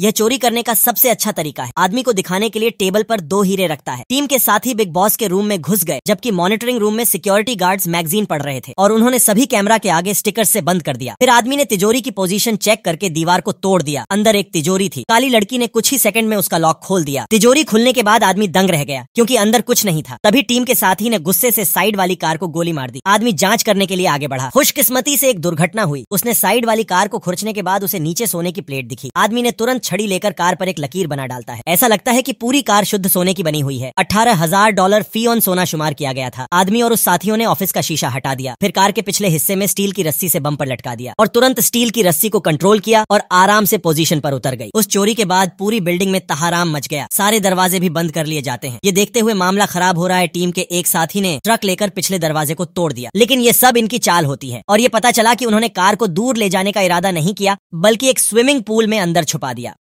यह चोरी करने का सबसे अच्छा तरीका है आदमी को दिखाने के लिए टेबल पर दो हीरे रखता है टीम के साथ ही बिग बॉस के रूम में घुस गए जबकि मॉनिटरिंग रूम में सिक्योरिटी गार्ड्स मैगजीन पढ़ रहे थे और उन्होंने सभी कैमरा के आगे स्टिकर से बंद कर दिया फिर आदमी ने तिजोरी की पोजीशन चेक करके दीवार को तोड़ दिया अंदर एक तिजोरी थी काली लड़की ने कुछ ही सेकंड में उसका लॉक खोल दिया तिजोरी खुलने के बाद आदमी दंग रह गया क्योंकि अंदर कुछ नहीं था तभी टीम के साथी ने गुस्से से साइड वाली कार को गोली मार दी आदमी जांच करने के लिए आगे बढ़ा खुशकिस्मती से एक दुर्घटना हुई उसने साइड वाली कार को खुरचने के बाद उसे नीचे सोने की प्लेट दिखी आदमी ने तुरंत छड़ी लेकर कार पर एक लकीर बना डालता है ऐसा लगता है की पूरी कार शुद्ध सोने की बनी हुई है अठारह हजार डॉलर फी ऑन सोना शुमार किया गया था आदमी और उस साथियों ने ऑफिस का शीशा हटा दिया फिर कार के पिछले हिस्से में स्टील की रस्सी से बम्पर लटका दिया और तुरंत स्टील की रस्सी को कंट्रोल किया और आराम से पोजीशन पर उतर गई उस चोरी के बाद पूरी बिल्डिंग में तहाराम मच गया सारे दरवाजे भी बंद कर लिए जाते हैं ये देखते हुए मामला खराब हो रहा है टीम के एक साथी ने ट्रक लेकर पिछले दरवाजे को तोड़ दिया लेकिन ये सब इनकी चाल होती है और ये पता चला की उन्होंने कार को दूर ले जाने का इरादा नहीं किया बल्कि एक स्विमिंग पूल में अंदर छुपा दिया